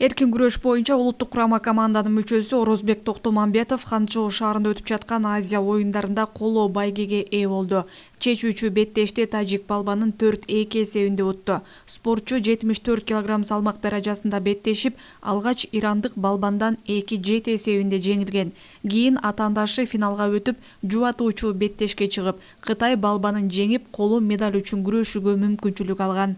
эркин күрөш боюнча улуттук курама команданын мүчөсү орозбек токтомамбетов ханчоу шаарында өтүп жаткан азия оюндарында коло байгеге ээ болду чечүүчү беттешти тажик балбанын төрт эки эсебинде утту спортчу жетимиш төрт килограмм салмак даражасында беттешип алгач ирандык балбандан эки жети эсебинде жеңилген кийин атаандашы финалга өтүп жубатуучу беттешке чыгып кытай балбанын жеңип коло медаль үчүн күрөшүүгө мүмкүнчүлүк алган